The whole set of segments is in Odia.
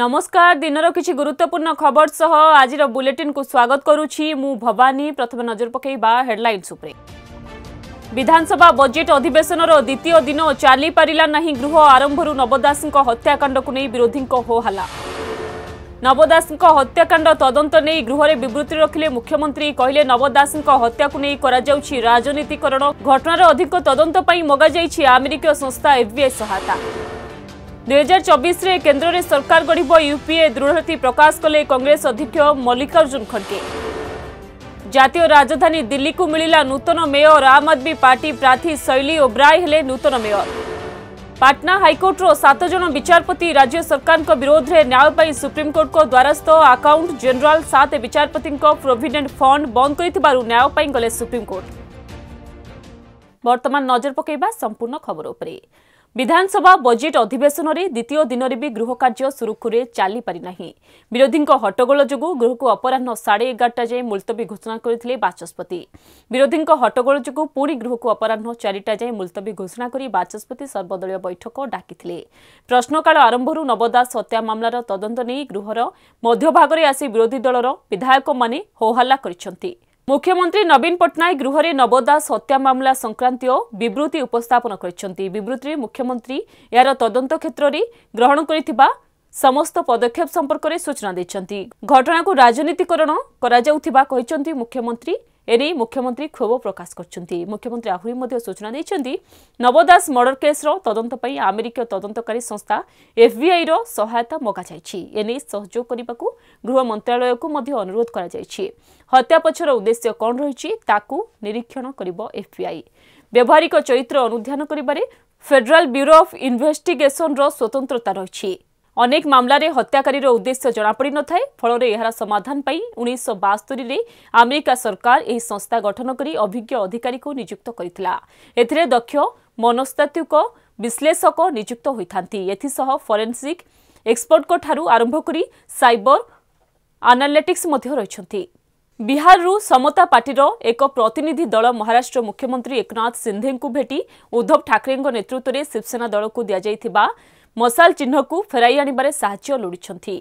ନମସ୍କାର ଦିନର କିଛି ଗୁରୁତ୍ୱପୂର୍ଣ୍ଣ ଖବର ସହ ଆଜିର ବୁଲେଟିନକୁ ସ୍ୱାଗତ କରୁଛି ମୁଁ ଭବାନୀ ପ୍ରଥମେ ନଜର ପକାଇବା ହେଡ୍ଲାଇନ୍ସ ଉପରେ ବିଧାନସଭା ବଜେଟ୍ ଅଧିବେଶନର ଦ୍ୱିତୀୟ ଦିନ ଚାଲିପାରିଲା ନାହିଁ ଗୃହ ଆରମ୍ଭରୁ ନବଦାସଙ୍କ ହତ୍ୟାକାଣ୍ଡକୁ ନେଇ ବିରୋଧୀଙ୍କ ହୋହାଲା ନବଦାସଙ୍କ ହତ୍ୟାକାଣ୍ଡ ତଦନ୍ତ ନେଇ ଗୃହରେ ବିବୃତ୍ତି ରଖିଲେ ମୁଖ୍ୟମନ୍ତ୍ରୀ କହିଲେ ନବଦାସଙ୍କ ହତ୍ୟାକୁ ନେଇ କରାଯାଉଛି ରାଜନୀତିକରଣ ଘଟଣାର ଅଧିକ ତଦନ୍ତ ପାଇଁ ମଗାଯାଇଛି ଆମେରିକୀୟ ସଂସ୍ଥା ଏଫ୍ବିଆଇ ସହାୟତା ଦୁଇହଜାର ଚବିଶରେ କେନ୍ଦ୍ରରେ ସରକାର ଗଢ଼ିବ ୟୁପିଏ ଦୃଢ଼ନୀତି ପ୍ରକାଶ କଲେ କଂଗ୍ରେସ ଅଧ୍ୟକ୍ଷ ମଲ୍ଲିକାର୍ଜୁନ ଖଡ଼ଗେ ଜାତୀୟ ରାଜଧାନୀ ଦିଲ୍ଲୀକୁ ମିଳିଲା ନୂତନ ମେୟର ଆମ୍ ଆଦମୀ ପାର୍ଟି ପ୍ରାର୍ଥୀ ଶୈଳୀ ଓବ୍ରାଏ ହେଲେ ନୂତନ ମେୟର ପାଟନା ହାଇକୋର୍ଟର ସାତ ଜଣ ବିଚାରପତି ରାଜ୍ୟ ସରକାରଙ୍କ ବିରୋଧରେ ନ୍ୟାୟ ପାଇଁ ସୁପ୍ରିମକୋର୍ଟଙ୍କ ଦ୍ୱାରସ୍ଥ ଆକାଉଣ୍ଟ ଜେନେରାଲ ସାତ ବିଚାରପତିଙ୍କ ପ୍ରୋଭିଡେଣ୍ଟ ଫଣ୍ଡ ବନ୍ଦ କରିଥିବାରୁ ନ୍ୟାୟ ପାଇଁ ଗଲେ ସୁପ୍ରିମକୋର୍ଟ ବର୍ତ୍ତମାନ ନଜର ପକାଇବା ସମ୍ପୂର୍ଣ୍ଣ ଖବର ଉପରେ ବିଧାନସଭା ବଜେଟ୍ ଅଧିବେଶନରେ ଦ୍ୱିତୀୟ ଦିନରେ ବି ଗୃହ କାର୍ଯ୍ୟ ସୁରୁଖୁରୁରେ ଚାଲିପାରିନାହିଁ ବିରୋଧୀଙ୍କ ହଟ୍ଟଗୋଳ ଯୋଗୁଁ ଗୃହକୁ ଅପରାହ୍ନ ସାଢ଼େ ଏଗାରଟା ଯାଏଁ ମୁଲତବୀ ଘୋଷଣା କରିଥିଲେ ବାଚସ୍ପତି ବିରୋଧୀଙ୍କ ହଟ୍ଟଗୋଳ ଯୋଗୁଁ ପୁଣି ଗୃହକୁ ଅପରାହ୍ନ ଚାରିଟା ଯାଏଁ ମୁଲତବୀ ଘୋଷଣା କରି ବାଚସ୍ପତି ସର୍ବଦଳୀୟ ବୈଠକ ଡାକିଥିଲେ ପ୍ରଶ୍ନକାଳ ଆରମ୍ଭରୁ ନବଦାସ ହତ୍ୟା ମାମଲାର ତଦନ୍ତ ନେଇ ଗୃହର ମଧ୍ୟଭାଗରେ ଆସି ବିରୋଧୀ ଦଳର ବିଧାୟକମାନେ ହୋହାଲ୍ଲା କରିଛନ୍ତି ମୁଖ୍ୟମନ୍ତ୍ରୀ ନବୀନ ପଟ୍ଟନାୟକ ଗୃହରେ ନବଦାସ ହତ୍ୟା ମାମଲା ସଂକ୍ରାନ୍ତୀୟ ବିବୃତ୍ତି ଉପସ୍ଥାପନ କରିଛନ୍ତି ବିବୃତ୍ତିରେ ମୁଖ୍ୟମନ୍ତ୍ରୀ ଏହାର ତଦନ୍ତ କ୍ଷେତ୍ରରେ ଗ୍ରହଣ କରିଥିବା ସମସ୍ତ ପଦକ୍ଷେପ ସମ୍ପର୍କରେ ସୂଚନା ଦେଇଛନ୍ତି ଘଟଣାକୁ ରାଜନୀତିକରଣ କରାଯାଉଥିବା କହିଛନ୍ତି ମୁଖ୍ୟମନ୍ତ୍ରୀ এনে মুখ্যমন্ত্রী ক্ষোভ প্রকাশ করছেন মুখ্যমন্ত্রী আহরি মধ্যে সূচনা দিয়েছেন নবদাস মর্ডর কেস্র তদন্ত পাই আমেরিকীয় তদন্তকারী সংস্থা এফবিআইর সহায়তা মগাযাই এনে সহযোগ করা গৃহ মন্ত্রালয়কু মধ্যে অনুরোধ করা হত্যা পছর উদ্দেশ্য কণ রয়েছে তাকু নিরীক্ষণ করব এফবিআই ব্যবহারিক চরিত্র অনুধান করবার ফেডেরাল ব্যুরো অফ ইনভেস্টিগেসনর স্বতন্ত্রতা রয়েছে ଅନେକ ମାମଲାରେ ହତ୍ୟାକାରୀର ଉଦ୍ଦେଶ୍ୟ ଜଣାପଡ଼ିନଥାଏ ଫଳରେ ଏହାର ସମାଧାନ ପାଇଁ ଉଣେଇଶହ ବାସ୍ତରିରେ ଆମେରିକା ସରକାର ଏହି ସଂସ୍ଥା ଗଠନ କରି ଅଭିଜ୍ଞ ଅଧିକାରୀକୁ ନିଯୁକ୍ତ କରିଥିଲା ଏଥିରେ ଦକ୍ଷ ମନସ୍ତାତ୍ୱିକ ବିଶ୍ଳେଷକ ନିଯୁକ୍ତ ହୋଇଥାନ୍ତି ଏଥିସହ ଫରେନ୍ସିକ୍ ଏକ୍ସପର୍ଟଙ୍କଠାରୁ ଆରମ୍ଭ କରି ସାଇବର ଆନାଲିଟିକ୍ସ ମଧ୍ୟ ରହିଛନ୍ତି ବିହାରରୁ ସମତା ପାର୍ଟିର ଏକ ପ୍ରତିନିଧି ଦଳ ମହାରାଷ୍ଟ୍ର ମୁଖ୍ୟମନ୍ତ୍ରୀ ଏକନାଥ ସିନ୍ଧେଙ୍କୁ ଭେଟି ଉଦ୍ଧବ ଠାକରେଙ୍କ ନେତୃତ୍ୱରେ ଶିବସେନା ଦଳକୁ ଦିଆଯାଇଥିବା ମଶାଲ ଚିହ୍ନକୁ ଫେରାଇ ଆଣିବାରେ ସାହାଯ୍ୟ ଲୋଡ଼ିଛନ୍ତି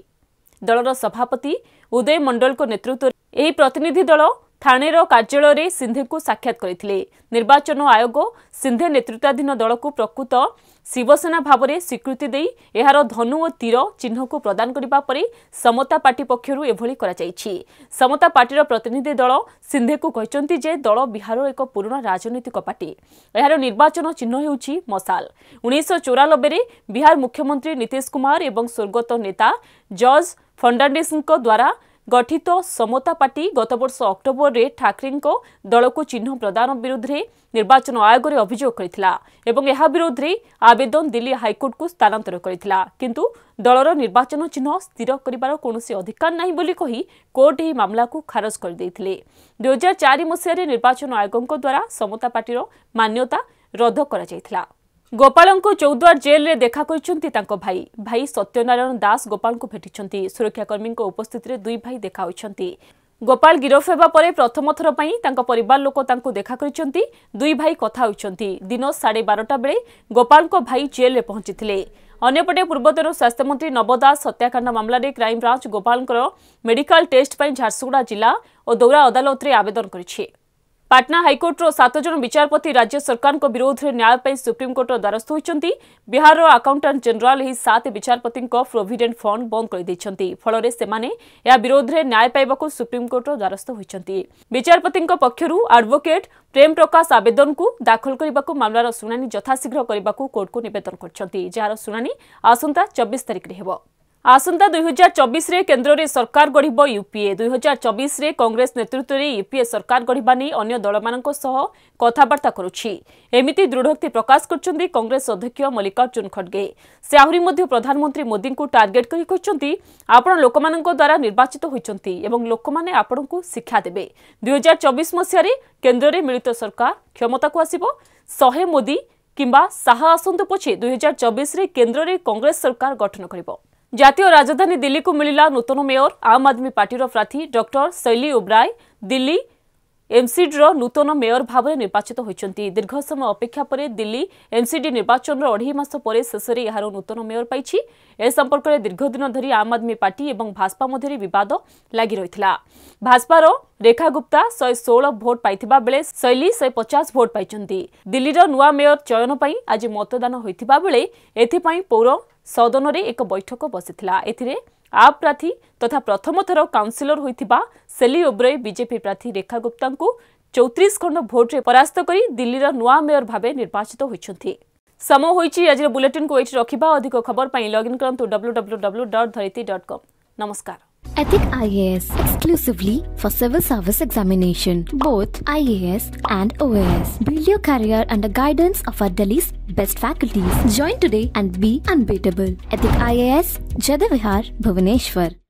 ଦଳର ସଭାପତି ଉଦୟ ମଣ୍ଡଳଙ୍କ ନେତୃତ୍ୱରେ ଏହି ପ୍ରତିନିଧି ଦଳ ଥାଣେର କାର୍ଯ୍ୟାଳୟରେ ସିନ୍ଧେଙ୍କୁ ସାକ୍ଷାତ କରିଥିଲେ ନିର୍ବାଚନ ଆୟୋଗ ସିନ୍ଧେ ନେତୃତ୍ୱାଧୀନ ଦଳକୁ ପ୍ରକୃତ ଶିବସେନା ଭାବରେ ସ୍ୱୀକୃତି ଦେଇ ଏହାର ଧନୁ ଓ ତୀର ଚିହ୍ନକୁ ପ୍ରଦାନ କରିବା ପରେ ସମତା ପାର୍ଟି ପକ୍ଷରୁ ଏଭଳି କରାଯାଇଛି ସମତା ପାର୍ଟିର ପ୍ରତିନିଧି ଦଳ ସିନ୍ଧେକୁ କହିଛନ୍ତି ଯେ ଦଳ ବିହାରର ଏକ ପୁରୁଣା ରାଜନୈତିକ ପାର୍ଟି ଏହାର ନିର୍ବାଚନ ଚିହ୍ନ ହେଉଛି ମସାଲ ଉଣେଇଶହ ଚଉରାନବେରେ ବିହାର ମୁଖ୍ୟମନ୍ତ୍ରୀ ନୀତିଶ କୁମାର ଏବଂ ସ୍ୱର୍ଗତ ନେତା ଜର୍ଜ ଫର୍ଣ୍ଣାଣ୍ଡିସ୍ଙ୍କ ଦ୍ୱାରା ଗଠିତ ସମତା ପାର୍ଟି ଗତବର୍ଷ ଅକ୍ଟୋବରରେ ଠାକରେଙ୍କ ଦଳକୁ ଚିହ୍ନ ପ୍ରଦାନ ବିରୁଦ୍ଧରେ ନିର୍ବାଚନ ଆୟୋଗରେ ଅଭିଯୋଗ କରିଥିଲା ଏବଂ ଏହା ବିରୋଧରେ ଆବେଦନ ଦିଲ୍ଲୀ ହାଇକୋର୍ଟକୁ ସ୍ଥାନାନ୍ତର କରିଥିଲା କିନ୍ତୁ ଦଳର ନିର୍ବାଚନ ଚିହ୍ନ ସ୍ଥିର କରିବାର କୌଣସି ଅଧିକାର ନାହିଁ ବୋଲି କହି କୋର୍ଟ ଏହି ମାମଲାକୁ ଖାରଜ କରିଦେଇଥିଲେ ଦୁଇହଜାର ଚାରି ମସିହାରେ ନିର୍ବାଚନ ଆୟୋଗଙ୍କ ଦ୍ୱାରା ସମତା ପାର୍ଟିର ମାନ୍ୟତା ରଦ୍ଦ କରାଯାଇଥିଲା ଗୋପାଳଙ୍କୁ ଚୌଦ୍ୱାର ଜେଲ୍ରେ ଦେଖା କରିଛନ୍ତି ତାଙ୍କ ଭାଇ ଭାଇ ସତ୍ୟନାରାୟଣ ଦାସ ଗୋପାଳଙ୍କୁ ଭେଟିଛନ୍ତି ସୁରକ୍ଷାକର୍ମୀଙ୍କ ଉପସ୍ଥିତିରେ ଦୁଇ ଭାଇ ଦେଖା ହୋଇଛନ୍ତି ଗୋପାଳ ଗିରଫ ହେବା ପରେ ପ୍ରଥମ ଥର ପାଇଁ ତାଙ୍କ ପରିବାର ଲୋକ ତାଙ୍କୁ ଦେଖା କରିଛନ୍ତି ଦୁଇ ଭାଇ କଥା ହୋଇଛନ୍ତି ଦିନ ସାଢ଼େ ବାରଟା ବେଳେ ଗୋପାଳଙ୍କ ଭାଇ ଜେଲ୍ରେ ପହଞ୍ଚିଥିଲେ ଅନ୍ୟପଟେ ପୂର୍ବତନ ସ୍ୱାସ୍ଥ୍ୟମନ୍ତ୍ରୀ ନବ ଦାସ ହତ୍ୟାକାଣ୍ଡ ମାମଲାରେ କ୍ରାଇମ୍ବ୍ରାଞ୍ଚ ଗୋପାଳଙ୍କର ମେଡିକାଲ ଟେଷ୍ଟ ପାଇଁ ଝାରସୁଗୁଡ଼ା ଜିଲ୍ଲା ଓ ଦୌରା ଅଦାଲତରେ ଆବେଦନ କରିଛି পাটনা হাইকোর্টর সাত জন বিচারপতি রাজ্য সরকারଙ୍କ বিরোধে ন্যায় পাই সুপ্রিমকোর্টর দ্বারস্থ হয়েছেন বিহারর আকাউন্টাট জেনারেল এই সাত বিচারপতিଙ୍କ প্রোভিডেন্ট ফন্ড বন্ধ করে দিয়েছেন ফলরে সেমানে এর বিরোধে ন্যায় পাইবাকু সুপ্রিমকোর্টর দ্বারস্থ হয়েছেন বিচারপতিଙ୍କ পক্ষরু আডভোকেট প্রেম প্রকাশ আবেদনকু দাখল করিবাকু মামলার শুনানি যথাশীঘ্র করিবাকু কোর্টকু নিবেদন করছেন যার শুনানি আসন্তা চব্বিশ তারিখে হব আসন্তা দুই হাজার চবিশে কেন্দ্রের সরকার গড়ব ইউপিএ দুই হাজার চবিশে কংগ্রেস নেতৃত্বের ইউপিএ সরকার গড়া নিয়ে অন্য দল সহ কথাবার্তা করছে এমিতি দৃঢ়োক্তি প্রকাশ করছেন কংগ্রেস অধ্যক্ষ মল্লিকার্জুন খড়গে সে আহরি মধ্যে প্রধানমন্ত্রী মোদী টার্গেট করে কিন্তু আপনার লোক দ্বারা নির্বাচিত হয়েছেন এবং লোক আপনার শিক্ষা দেবে দুই হাজার চবিশ মশায় কেন্দ্রের মিলিত সরকার ক্ষমতাকু আসব শহে মোদী কিংবা শাহ আসন্ত পছে দুই হাজার চবিশে কেন্দ্রের কংগ্রেস সরকার গঠন করবে जतियों राजधानी दिल्ली को मिलला नूतन मेयर आम आदमी पार्टी प्रार्थी डॉक्टर शैली ओब्राय दिल्ली এমসিডির নূতন মেয়র ভাবে নির্বাচিত হয়েছেন দীর্ঘ সময় অপেক্ষা পরে দিল্লি এমসিডি নির্বাচনের অঢ়াই মাস পরে শেষে এর নূতন মেয়র পাইছি এ সম্পর্কের দীর্ঘদিন ধর আম আদমি পার্টি এবং ভাজপা মধ্যে বিবাদ লাগি রয়েছে ভাজপার রেখা গুপ্তা শহে ষোল ভোট পাই বেড়ে শৈলী শহে পচাশ ভোট পাই দিল্লির নূয়া মেয়র চয়ন পাই আজ মতদান হয়ে বেড়ে এথিপাই পৌর সদনরে এক বৈঠক বসিলা এতে આ પ્રાર્થી તથા પ્રથમ થર કાઉન્સિલર હોઈଥିବା સેલી ઓબ્રય બીજેપી પ્રાર્થી રેખા ગુપ્તાଙ୍କୁ চৌত্রিশ খণ্ড ভোটে পরাস্ত করে দিল্লির নূয়া মেয়র ভাবে নির্বাচিত হয়েছেন সাম হয়েছে আজকের বুলেটিন এইটি রাখা অধিক খবর পাই লগ ইন করতু W W W dot Dharitri dot com নমস্কার Ethic IAS exclusively for civil service examination, both IAS and OAS. Build your career under guidance of our Delhi's best faculties. Join today and be unbeatable. Ethic IAS, Jadavihar, Bhuvaneshwar.